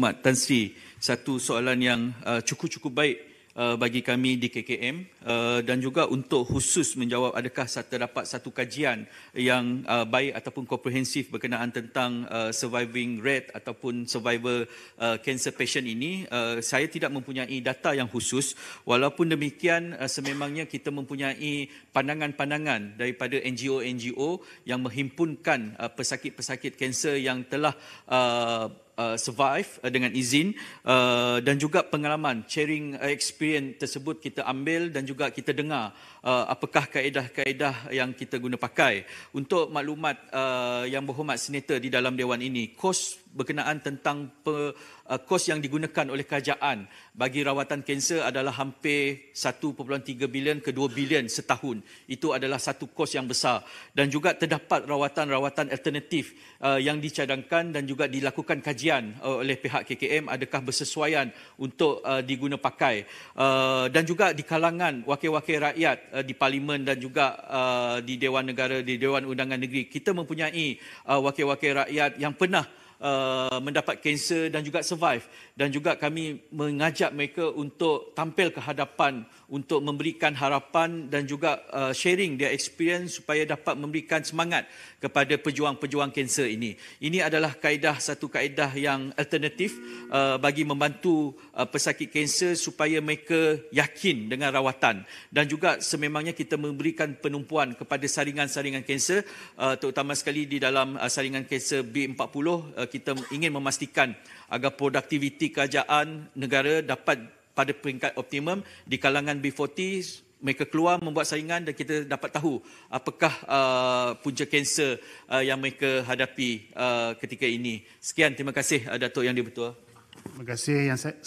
Umat Tan Sri, satu soalan yang uh, cukup-cukup uh, baik uh, bagi kami di KKM uh, dan juga untuk khusus menjawab adakah terdapat satu kajian yang uh, baik ataupun komprehensif berkenaan tentang uh, surviving rate ataupun survivor uh, cancer patient ini. Uh, saya tidak mempunyai data yang khusus. Walaupun demikian, uh, sememangnya kita mempunyai pandangan-pandangan daripada NGO-NGO yang menghimpunkan uh, pesakit-pesakit kanser yang telah uh, Uh, survive uh, dengan izin uh, dan juga pengalaman sharing uh, experience tersebut kita ambil dan juga kita dengar uh, apakah kaedah-kaedah yang kita guna pakai untuk maklumat uh, yang berhormat senator di dalam dewan ini kos berkenaan tentang per, uh, kos yang digunakan oleh kerajaan bagi rawatan kanser adalah hampir 1.3 bilion ke 2 bilion setahun itu adalah satu kos yang besar dan juga terdapat rawatan-rawatan alternatif uh, yang dicadangkan dan juga dilakukan kajian pemberian eh, oleh pihak KKM adakah bersesuaian untuk eh, diguna pakai eh, dan juga di kalangan wakil-wakil rakyat di parlimen dan juga di Dewan Negara di Dewan Undangan Negeri kita mempunyai wakil-wakil rakyat yang pernah uh, mendapat kanser dan juga survive dan juga kami mengajak mereka untuk tampil ke hadapan untuk memberikan harapan dan juga uh, sharing their experience supaya dapat memberikan semangat kepada pejuang-pejuang kanser ini. Ini adalah kaedah satu kaedah yang alternatif uh, bagi membantu uh, pesakit kanser supaya mereka yakin dengan rawatan dan juga sememangnya kita memberikan penumpuan kepada saringan-saringan kanser uh, terutama sekali di dalam uh, saringan kanser B40 uh, kita ingin memastikan agar produktiviti kerajaan negara dapat pada peringkat optimum di kalangan B40 mereka keluar membuat saingan dan kita dapat tahu apakah uh, punca kanser uh, yang mereka hadapi uh, ketika ini. Sekian terima kasih uh, Datuk Yang Dipertua. Terima kasih yang saya